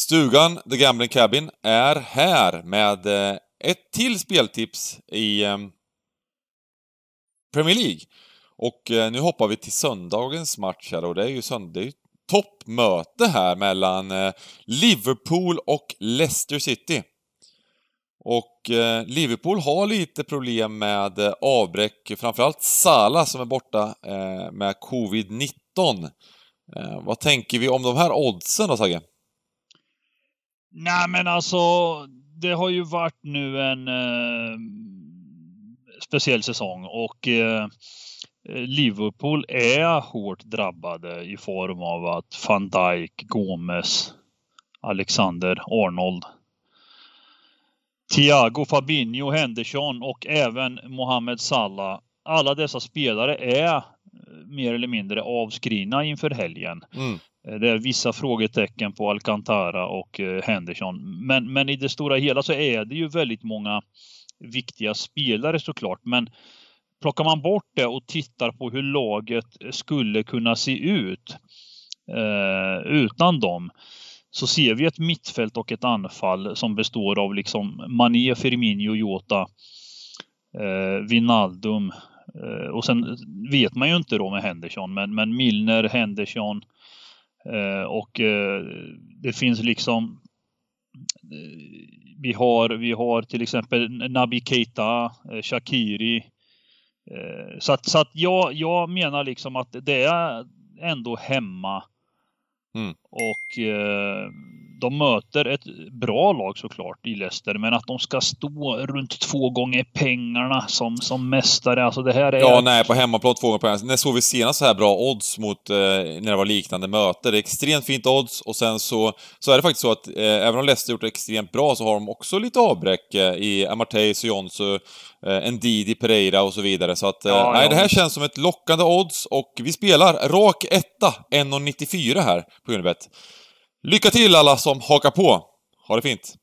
Stugan, The Gambling Cabin, är här med eh, ett till speltips i ehm, Premier League. Och eh, nu hoppar vi till söndagens match här och det är ju söndag, är toppmöte här mellan eh, Liverpool och Leicester City. Och Liverpool har lite problem med avbräck, framförallt Salah som är borta med Covid-19. Vad tänker vi om de här oddsen då Sagge? Nej, men alltså, det har ju varit nu en eh, speciell säsong och eh, Liverpool är hårt drabbade i form av att van Dijk, Gomes, Alexander Arnold, Thiago, Fabinho, Henderson och även Mohamed Salah. Alla dessa spelare är mer eller mindre avskrivna inför helgen. Mm. Eh, det är vissa frågetecken på Alcantara och eh, Henderson. Men, men i det stora hela så är det ju väldigt många viktiga spelare såklart. Men plockar man bort det och tittar på hur laget skulle kunna se ut eh, utan dem så ser vi ett mittfält och ett anfall som består av liksom Mané, Firmino, Jota, eh, Vinaldum, Eh, och sen vet man ju inte då med Henderson, men, men Milner, Henderson eh, och eh, det finns liksom vi har, vi har till exempel Nabi Keita, Shakiri. Så att, så att jag, jag menar liksom att det är ändå hemma. Mm. Och eh, de möter ett bra lag såklart i Leicester, men att de ska stå runt två gånger pengarna som, som mästare. Alltså det här är... Ja, nej, på hemmaplan två gånger pengarna. När såg vi senast så här bra odds mot, eh, när det var liknande möte? Det är extremt fint odds och sen så, så är det faktiskt så att eh, även om Leicester gjort det extremt bra så har de också lite avbräck eh, i Amartey, Sionsu, eh, Ndidi, Pereira och så vidare. Så att, eh, ja, nej, ja. det här känns som ett lockande odds och vi spelar rak etta, 1,94 här på Unibet. Lycka till alla som hakar på! Ha det fint!